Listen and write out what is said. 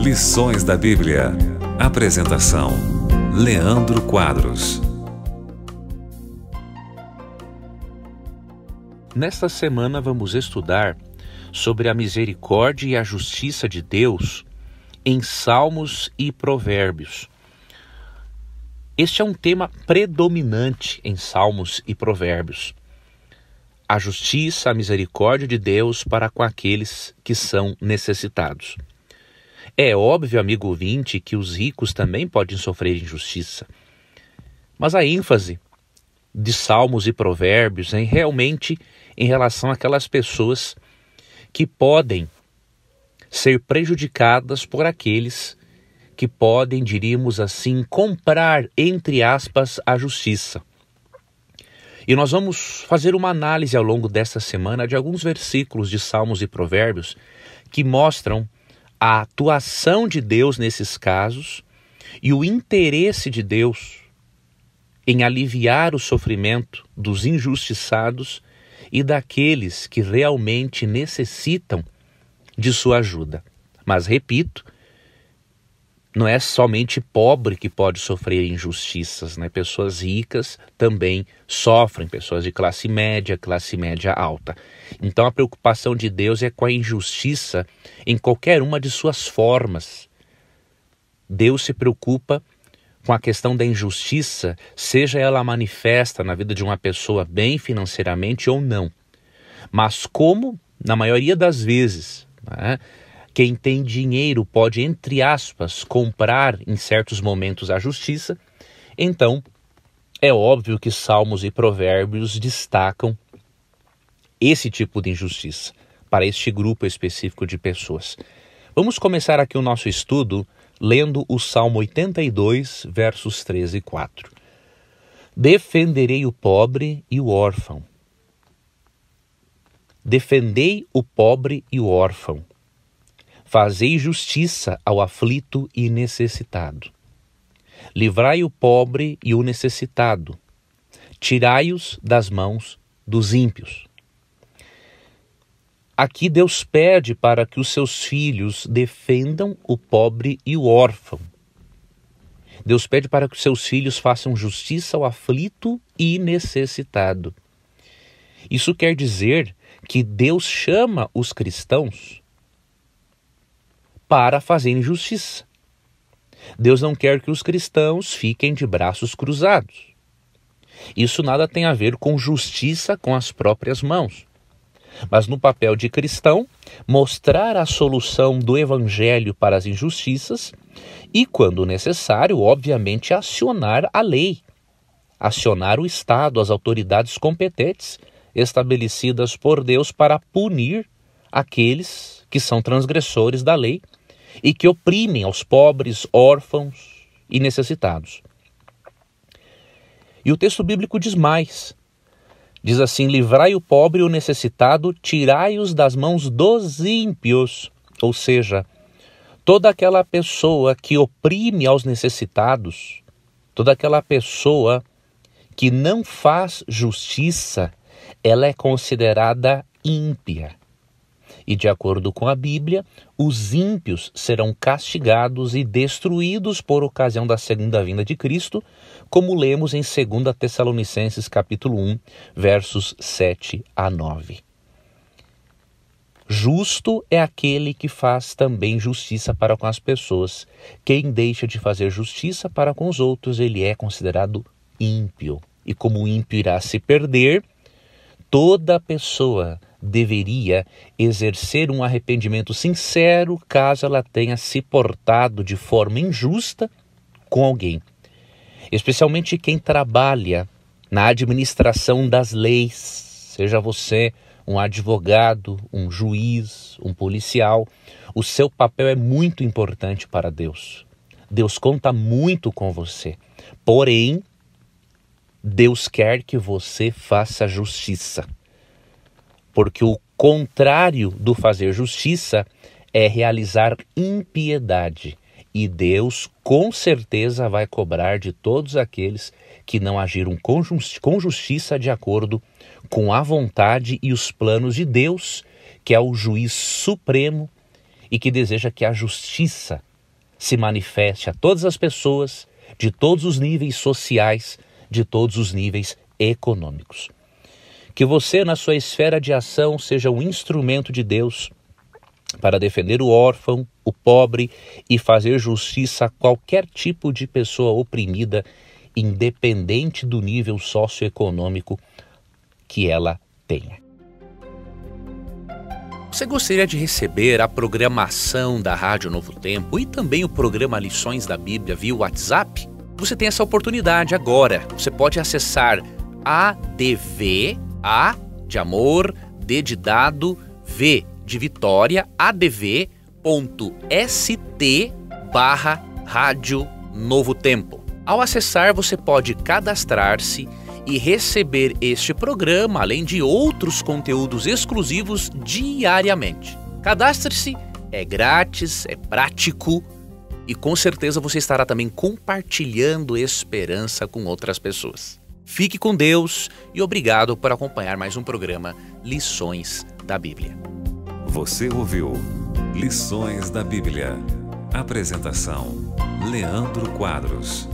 Lições da Bíblia. Apresentação: Leandro Quadros. Nesta semana vamos estudar sobre a misericórdia e a justiça de Deus em Salmos e Provérbios. Este é um tema predominante em Salmos e Provérbios a justiça, a misericórdia de Deus para com aqueles que são necessitados. É óbvio, amigo ouvinte, que os ricos também podem sofrer injustiça. Mas a ênfase de Salmos e Provérbios é realmente em relação àquelas pessoas que podem ser prejudicadas por aqueles que podem, diríamos assim, comprar, entre aspas, a justiça. E nós vamos fazer uma análise ao longo desta semana de alguns versículos de Salmos e Provérbios que mostram a atuação de Deus nesses casos e o interesse de Deus em aliviar o sofrimento dos injustiçados e daqueles que realmente necessitam de sua ajuda. Mas repito, não é somente pobre que pode sofrer injustiças, né? Pessoas ricas também sofrem, pessoas de classe média, classe média alta. Então a preocupação de Deus é com a injustiça em qualquer uma de suas formas. Deus se preocupa com a questão da injustiça, seja ela manifesta na vida de uma pessoa bem financeiramente ou não. Mas como, na maioria das vezes, né? Quem tem dinheiro pode, entre aspas, comprar em certos momentos a justiça. Então, é óbvio que Salmos e Provérbios destacam esse tipo de injustiça para este grupo específico de pessoas. Vamos começar aqui o nosso estudo lendo o Salmo 82, versos 13 e 4. Defenderei o pobre e o órfão. Defendei o pobre e o órfão Fazei justiça ao aflito e necessitado. Livrai o pobre e o necessitado. Tirai-os das mãos dos ímpios. Aqui Deus pede para que os seus filhos defendam o pobre e o órfão. Deus pede para que os seus filhos façam justiça ao aflito e necessitado. Isso quer dizer que Deus chama os cristãos para fazerem justiça. Deus não quer que os cristãos fiquem de braços cruzados. Isso nada tem a ver com justiça com as próprias mãos. Mas no papel de cristão, mostrar a solução do evangelho para as injustiças e, quando necessário, obviamente acionar a lei, acionar o Estado, as autoridades competentes estabelecidas por Deus para punir aqueles que são transgressores da lei e que oprimem aos pobres, órfãos e necessitados. E o texto bíblico diz mais. Diz assim: Livrai o pobre e o necessitado, tirai-os das mãos dos ímpios. Ou seja, toda aquela pessoa que oprime aos necessitados, toda aquela pessoa que não faz justiça, ela é considerada ímpia. E de acordo com a Bíblia, os ímpios serão castigados e destruídos por ocasião da segunda vinda de Cristo, como lemos em 2 Tessalonicenses capítulo 1, versos 7 a 9. Justo é aquele que faz também justiça para com as pessoas. Quem deixa de fazer justiça para com os outros, ele é considerado ímpio. E como o ímpio irá se perder, toda pessoa deveria exercer um arrependimento sincero caso ela tenha se portado de forma injusta com alguém, especialmente quem trabalha na administração das leis, seja você um advogado, um juiz, um policial, o seu papel é muito importante para Deus. Deus conta muito com você. Porém, Deus quer que você faça justiça porque o contrário do fazer justiça é realizar impiedade. E Deus com certeza vai cobrar de todos aqueles que não agiram com, justiça de acordo com a vontade e os planos de Deus, que é o juiz supremo e que deseja que a justiça se manifeste a todas as pessoas, de todos os níveis sociais, de todos os níveis econômicos. Que você, na sua esfera de ação, seja um instrumento de Deus para defender o órfão, o pobre e fazer justiça a qualquer tipo de pessoa oprimida, independente do nível socioeconômico que ela tenha. Você gostaria de receber a programação da Rádio Novo Tempo e também o programa Lições da Bíblia via WhatsApp? Você tem essa oportunidade agora. Você pode acessar adv a de amor, D de dado, V de vitória, adv.st barra rádio Novo Tempo. Ao acessar, você pode cadastrar-se e receber este programa, além de outros conteúdos exclusivos diariamente. Cadastre-se, é grátis, é prático e com certeza você estará também compartilhando esperança com outras pessoas. Fique com Deus e obrigado por acompanhar mais um programa Lições da Bíblia. Você ouviu Lições da Bíblia. Apresentação: Leandro Quadros.